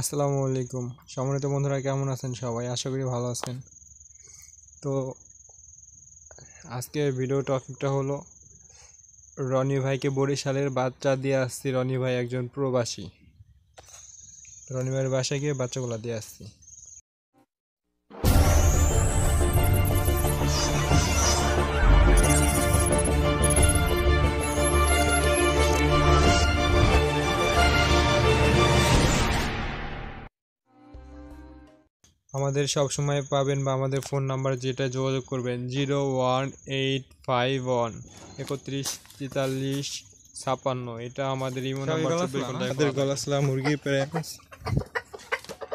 আসসালামু আলাইকুম সম্মানিত বন্ধুরা কেমন আছেন সবাই আশা করি ভালো আছেন তো আজকে ভিডিও টপিকটা হলো রনি ভাইকে বরিশালের বাচ্চা দিয়ে আসছি রনি ভাই একজন প্রবাসী রনি ভাইয়ের বাসায় গিয়ে বাচ্চাগুলো দিয়ে আসছি আমাদের সব সময় পাবেন বা আমাদের ফোন নাম্বার যেটা যোগাযোগ করবেন zero one eight five one একত্রিশ তেতাল্লিশ ছাপান্ন এটা আমাদের ইমো আমাদের গলাসলা মুরগি প্রেস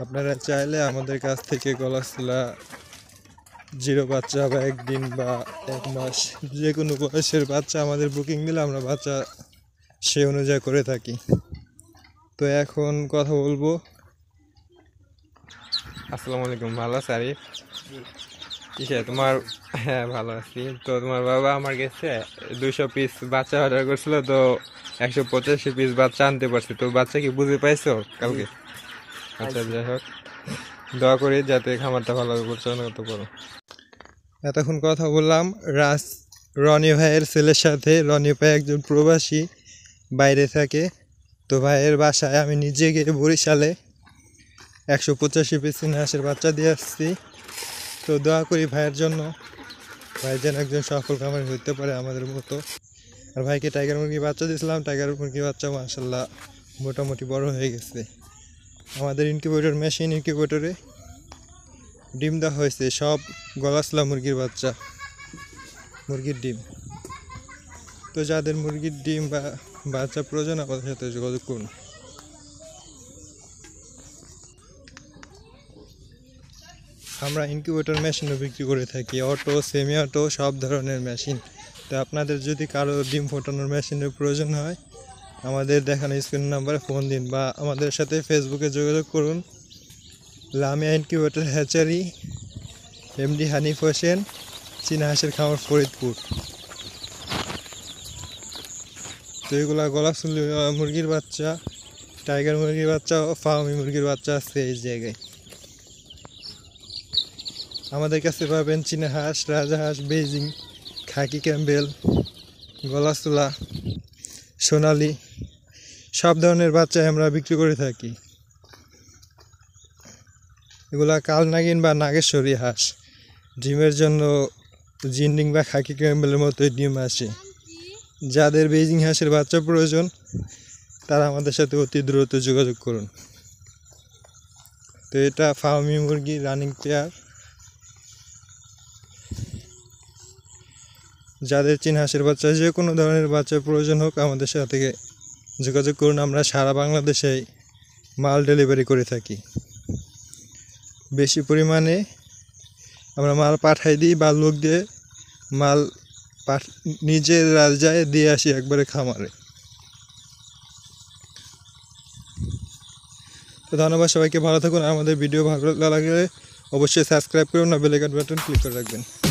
আপনারা চাইলে আমাদের কাছ থেকে গলাসলা জিরো বাচ্চা বা একদিন বা এক মাস যে কোনো বয়সের বাচ্চা আমাদের বুকিং দিলে আমরা বাচ্চা সে অনুযায়ী করে থাকি তো এখন কথা বলবো আসসালামু আলাইকুম ভালো আছো আরিফ কিসে তোমার হ্যাঁ ভালো আছি তো তোমার বাবা আমার গেছে দুশো পিস বাচ্চা অর্ডার করছিল তো একশো পঁচাশি পিস বাচ্চা আনতে পারছি তো বাচ্চা কি বুঝে পাইছো কালকে আচ্ছা যাই হোক দোয়া করি যাতে খামারটা ভালোভাবে পরিচালনা করতে পারো এতক্ষণ কথা বললাম রাজ রনি ভাইয়ের ছেলের সাথে রনি ভাই একজন প্রবাসী বাইরে থাকে তো ভাইয়ের বাসায় আমি নিজে গিয়ে বরিশালে একশো পঁচাশি পিসিন হাঁসের বাচ্চা দিয়ে আসছি তো দোয়া করি ভাইয়ের জন্য ভাই যেন একজন সফল খামারি হইতে পারে আমাদের মতো আর ভাইকে টাইগার মুরগি বাচ্চা দিয়েছিলাম টাইগার মুরগি বাচ্চা মাসাল্লাহ মোটামুটি বড় হয়ে গেছে আমাদের ইনকিউবেটর মেশিন ইনকিউবেটরে ডিম দেওয়া হয়েছে সব গলাসলা মুরগির বাচ্চা মুরগির ডিম তো যাদের মুরগির ডিম বা বাচ্চা প্রয়োজন আমাদের সাথে যোগাযোগ করুন আমরা ইনকিউবেটর মেশিনও বিক্রি করে থাকি অটো সেমি অটো সব ধরনের মেশিন তো আপনাদের যদি কারো ডিম ফোটানোর মেশিনের প্রয়োজন হয় আমাদের দেখানো স্ক্রিন নাম্বারে ফোন দিন বা আমাদের সাথে ফেসবুকে যোগাযোগ করুন Lamia incubator hatchery MD Hanif Hossain চীনা হাঁসের খামার ফরিদপুর তো এগুলো গলা মুরগির বাচ্চা টাইগার মুরগির বাচ্চা ও ফার্মি মুরগির বাচ্চা আছে এই জায়গায় আমাদের কাছে পাবেন চীনা হাঁস রাজাহাঁস বেজিং খাকি ক্যাম্বেল গলাচুলা সোনালি সব ধরনের বাচ্চাই আমরা বিক্রি করে থাকি এগুলা কালনাগিন বা নাগেশ্বরী হাঁস ডিমের জন্য জিন্ডিং বা খাকি ক্যাম্বেলের মতো ডিম আসে যাদের বেজিং হাঁসের বাচ্চা প্রয়োজন তারা আমাদের সাথে অতি দ্রুত যোগাযোগ করুন তো এটা ফার্মি মুরগি রানিং পেয়ার যাদের চীন হাঁসের বাচ্চা যে কোনো ধরনের বাচ্চার প্রয়োজন হোক আমাদের সাথে যোগাযোগ করুন আমরা সারা বাংলাদেশে মাল ডেলিভারি করে থাকি বেশি পরিমাণে আমরা মাল পাঠাই দিই বা লোক দিয়ে মাল পাঠ নিজের রাজায় দিয়ে আসি একবারে খামারে তো ধন্যবাদ সবাইকে ভালো থাকুন আমাদের ভিডিও ভালো লাগলে অবশ্যই সাবস্ক্রাইব করুন না বেলেকাট বাটন ক্লিক করে রাখবেন